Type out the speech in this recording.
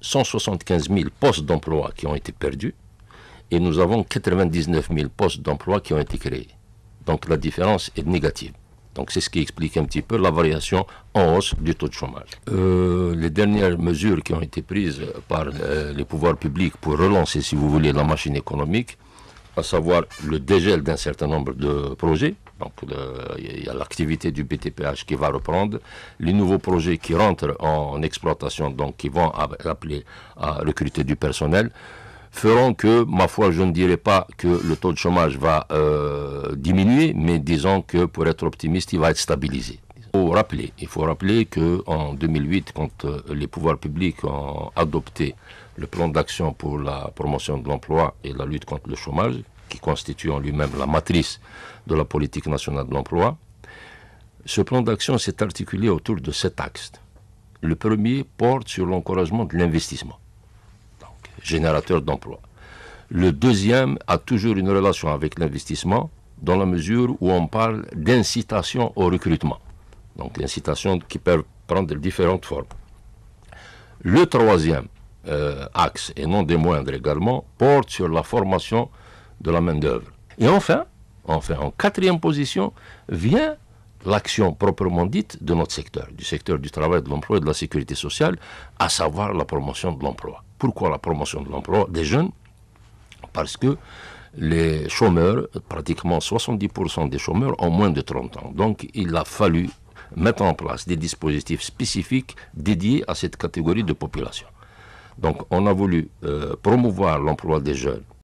175 euh, 000 postes d'emploi qui ont été perdus et nous avons 99 000 postes d'emploi qui ont été créés. Donc la différence est négative. Donc c'est ce qui explique un petit peu la variation en hausse du taux de chômage. Euh, les dernières mesures qui ont été prises par euh, les pouvoirs publics pour relancer, si vous voulez, la machine économique, à savoir le dégel d'un certain nombre de projets, il y a l'activité du BTPH qui va reprendre, les nouveaux projets qui rentrent en, exploitation, donc qui vont appeler à recruter du personnel, feront que, ma foi, je ne dirais pas que le taux de chômage va euh, diminuer, mais disons que, pour être optimiste, il va être stabilisé. il faut rappeler qu'en 2008, quand euh, les pouvoirs publics ont adopté le plan d'action pour la promotion de l'emploi et la lutte contre le chômage, qui constitue en lui-même la matrice de la politique nationale de l'emploi, ce plan d'action s'est articulé autour de sept axes. Le premier porte sur l'encouragement de l'investissement, donc générateur d'emploi. Le deuxième a toujours une relation avec l'investissement, dans la mesure où on parle d'incitation au recrutement. Donc l'incitation qui peut prendre différentes formes. Le troisième euh, axe, et non des moindres également, porte sur la formation de la main-d'œuvre. Et enfin, enfin, en quatrième position, vient l'action proprement dite de notre secteur, du secteur du travail, de l'emploi et de la sécurité sociale, à savoir la promotion de l'emploi. Pourquoi la promotion de l'emploi des jeunes Parce que les chômeurs, pratiquement 70% des chômeurs ont moins de 30 ans. Donc il a fallu mettre en place des dispositifs spécifiques dédiés à cette catégorie de population. Donc on a voulu euh, promouvoir l'emploi des jeunes